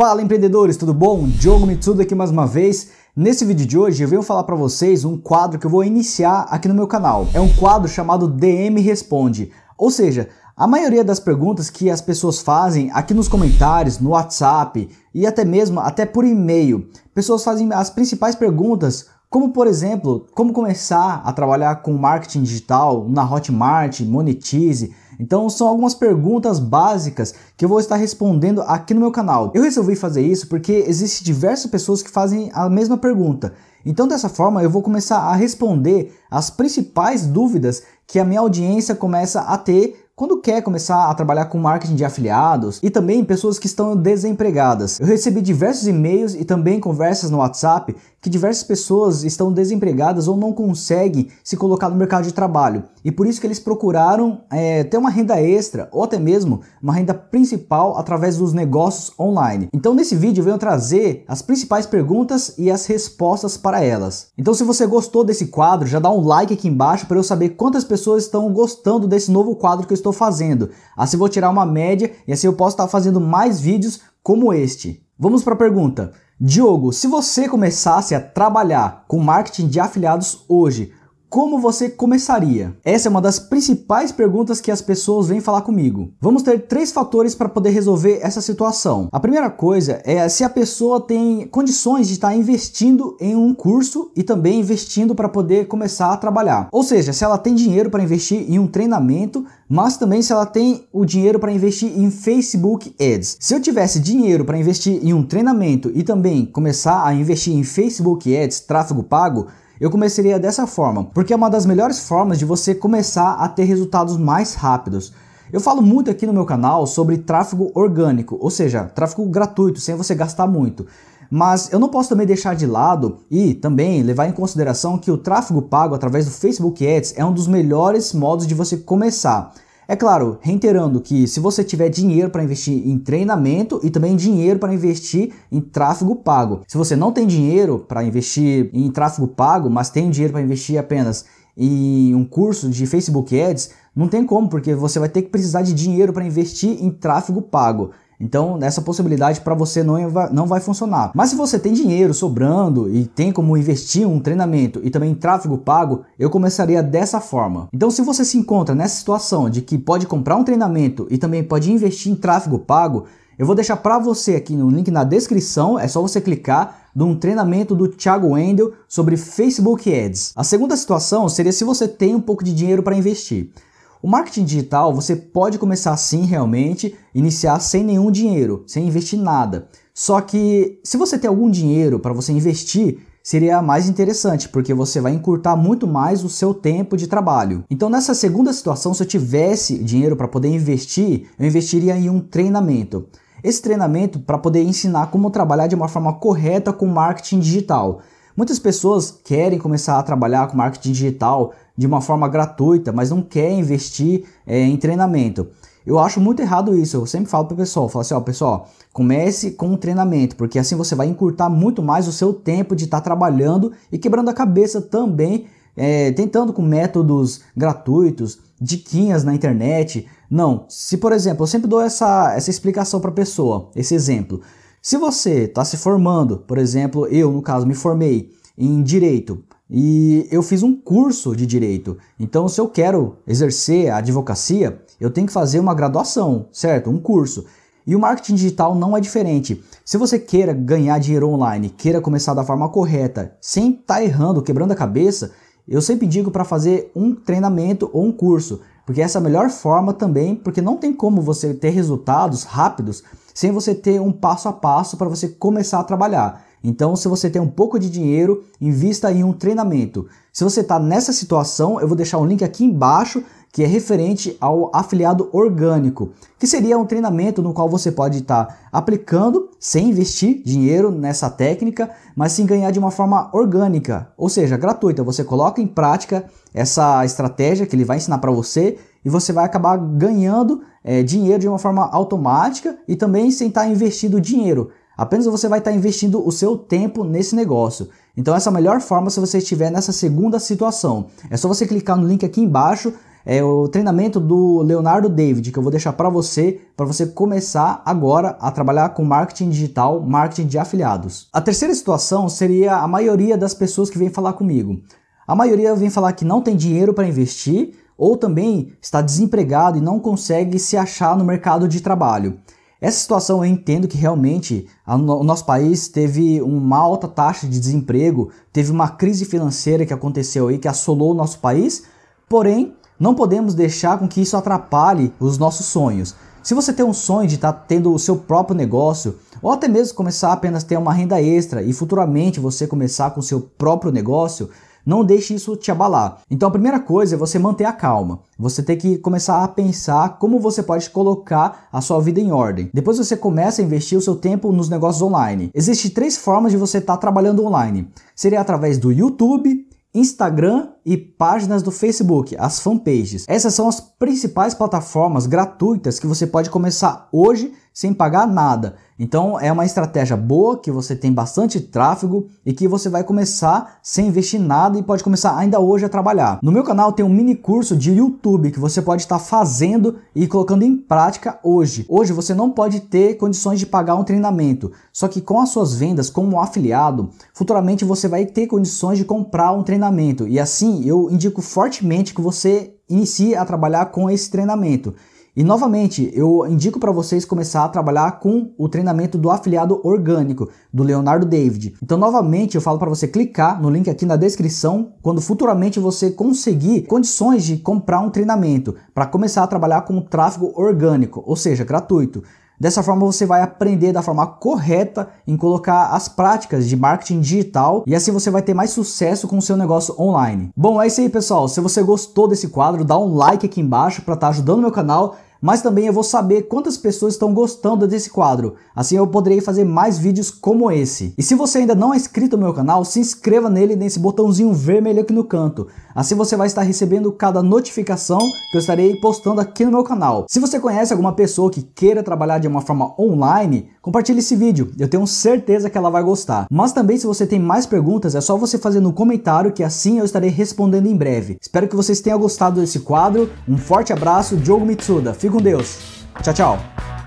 Fala empreendedores, tudo bom? Diogo Mitsudo aqui mais uma vez. Nesse vídeo de hoje eu venho falar para vocês um quadro que eu vou iniciar aqui no meu canal. É um quadro chamado DM Responde, ou seja, a maioria das perguntas que as pessoas fazem aqui nos comentários, no WhatsApp e até mesmo até por e-mail, pessoas fazem as principais perguntas, como por exemplo, como começar a trabalhar com marketing digital na Hotmart, Monetize, então são algumas perguntas básicas que eu vou estar respondendo aqui no meu canal. Eu resolvi fazer isso porque existem diversas pessoas que fazem a mesma pergunta. Então dessa forma eu vou começar a responder as principais dúvidas que a minha audiência começa a ter quando quer começar a trabalhar com marketing de afiliados e também pessoas que estão desempregadas, eu recebi diversos e-mails e também conversas no WhatsApp que diversas pessoas estão desempregadas ou não conseguem se colocar no mercado de trabalho e por isso que eles procuraram é, ter uma renda extra ou até mesmo uma renda principal através dos negócios online. Então nesse vídeo eu venho trazer as principais perguntas e as respostas para elas. Então se você gostou desse quadro já dá um like aqui embaixo para eu saber quantas pessoas estão gostando desse novo quadro que eu estou estou fazendo. Assim vou tirar uma média e assim eu posso estar fazendo mais vídeos como este. Vamos para a pergunta. Diogo, se você começasse a trabalhar com marketing de afiliados hoje, como você começaria? Essa é uma das principais perguntas que as pessoas vêm falar comigo. Vamos ter três fatores para poder resolver essa situação. A primeira coisa é se a pessoa tem condições de estar tá investindo em um curso e também investindo para poder começar a trabalhar. Ou seja, se ela tem dinheiro para investir em um treinamento, mas também se ela tem o dinheiro para investir em Facebook Ads. Se eu tivesse dinheiro para investir em um treinamento e também começar a investir em Facebook Ads, tráfego pago, eu começaria dessa forma, porque é uma das melhores formas de você começar a ter resultados mais rápidos. Eu falo muito aqui no meu canal sobre tráfego orgânico, ou seja, tráfego gratuito, sem você gastar muito. Mas eu não posso também deixar de lado e também levar em consideração que o tráfego pago através do Facebook Ads é um dos melhores modos de você começar. É claro, reiterando que se você tiver dinheiro para investir em treinamento e também dinheiro para investir em tráfego pago. Se você não tem dinheiro para investir em tráfego pago, mas tem dinheiro para investir apenas em um curso de Facebook Ads, não tem como, porque você vai ter que precisar de dinheiro para investir em tráfego pago. Então, nessa possibilidade para você não, não vai funcionar. Mas se você tem dinheiro sobrando e tem como investir um treinamento e também tráfego pago, eu começaria dessa forma. Então, se você se encontra nessa situação de que pode comprar um treinamento e também pode investir em tráfego pago, eu vou deixar para você aqui no link na descrição, é só você clicar de um treinamento do Thiago Wendel sobre Facebook Ads. A segunda situação seria se você tem um pouco de dinheiro para investir. O marketing digital você pode começar sim realmente, iniciar sem nenhum dinheiro, sem investir nada. Só que se você tem algum dinheiro para você investir, seria mais interessante, porque você vai encurtar muito mais o seu tempo de trabalho. Então, nessa segunda situação, se eu tivesse dinheiro para poder investir, eu investiria em um treinamento. Esse treinamento para poder ensinar como trabalhar de uma forma correta com marketing digital. Muitas pessoas querem começar a trabalhar com marketing digital de uma forma gratuita, mas não querem investir é, em treinamento. Eu acho muito errado isso. Eu sempre falo para o pessoal, falo assim, ó, pessoal, comece com o treinamento, porque assim você vai encurtar muito mais o seu tempo de estar tá trabalhando e quebrando a cabeça também, é, tentando com métodos gratuitos, diquinhas na internet. Não, se por exemplo, eu sempre dou essa, essa explicação para a pessoa, esse exemplo. Se você está se formando, por exemplo, eu no caso me formei em direito e eu fiz um curso de direito. Então, se eu quero exercer a advocacia, eu tenho que fazer uma graduação, certo? Um curso. E o marketing digital não é diferente. Se você queira ganhar dinheiro online, queira começar da forma correta, sem estar tá errando, quebrando a cabeça, eu sempre digo para fazer um treinamento ou um curso, porque essa é a melhor forma também, porque não tem como você ter resultados rápidos sem você ter um passo a passo para você começar a trabalhar. Então, se você tem um pouco de dinheiro, invista em um treinamento. Se você está nessa situação, eu vou deixar um link aqui embaixo que é referente ao afiliado orgânico, que seria um treinamento no qual você pode estar tá aplicando sem investir dinheiro nessa técnica, mas sim ganhar de uma forma orgânica, ou seja, gratuita. Você coloca em prática essa estratégia que ele vai ensinar para você e você vai acabar ganhando é, dinheiro de uma forma automática e também sem estar tá investindo dinheiro. Apenas você vai estar tá investindo o seu tempo nesse negócio. Então essa é a melhor forma se você estiver nessa segunda situação. É só você clicar no link aqui embaixo é o treinamento do Leonardo David, que eu vou deixar para você, para você começar agora a trabalhar com marketing digital, marketing de afiliados. A terceira situação seria a maioria das pessoas que vem falar comigo. A maioria vem falar que não tem dinheiro para investir ou também está desempregado e não consegue se achar no mercado de trabalho. Essa situação eu entendo que realmente a, o nosso país teve uma alta taxa de desemprego, teve uma crise financeira que aconteceu aí que assolou o nosso país, porém não podemos deixar com que isso atrapalhe os nossos sonhos. Se você tem um sonho de estar tá tendo o seu próprio negócio, ou até mesmo começar apenas a ter uma renda extra e futuramente você começar com o seu próprio negócio, não deixe isso te abalar. Então a primeira coisa é você manter a calma. Você tem que começar a pensar como você pode colocar a sua vida em ordem. Depois você começa a investir o seu tempo nos negócios online. Existem três formas de você estar tá trabalhando online. Seria através do YouTube, Instagram e páginas do Facebook, as fanpages. Essas são as principais plataformas gratuitas que você pode começar hoje sem pagar nada. Então é uma estratégia boa que você tem bastante tráfego e que você vai começar sem investir nada e pode começar ainda hoje a trabalhar. No meu canal tem um mini curso de YouTube que você pode estar tá fazendo e colocando em prática hoje. Hoje você não pode ter condições de pagar um treinamento, só que com as suas vendas como afiliado, futuramente você vai ter condições de comprar um treinamento e assim sim, eu indico fortemente que você inicie a trabalhar com esse treinamento. E novamente, eu indico para vocês começar a trabalhar com o treinamento do afiliado orgânico do Leonardo David. Então, novamente, eu falo para você clicar no link aqui na descrição quando futuramente você conseguir condições de comprar um treinamento para começar a trabalhar com o tráfego orgânico, ou seja, gratuito. Dessa forma você vai aprender da forma correta em colocar as práticas de marketing digital e assim você vai ter mais sucesso com o seu negócio online. Bom, é isso aí pessoal. Se você gostou desse quadro, dá um like aqui embaixo para estar tá ajudando o meu canal mas também eu vou saber quantas pessoas estão gostando desse quadro. Assim eu poderei fazer mais vídeos como esse. E se você ainda não é inscrito no meu canal, se inscreva nele nesse botãozinho vermelho aqui no canto. Assim você vai estar recebendo cada notificação que eu estarei postando aqui no meu canal. Se você conhece alguma pessoa que queira trabalhar de uma forma online, compartilhe esse vídeo. Eu tenho certeza que ela vai gostar. Mas também se você tem mais perguntas, é só você fazer no comentário que assim eu estarei respondendo em breve. Espero que vocês tenham gostado desse quadro. Um forte abraço, Diogo Mitsuda. Fico com Deus. Tchau, tchau.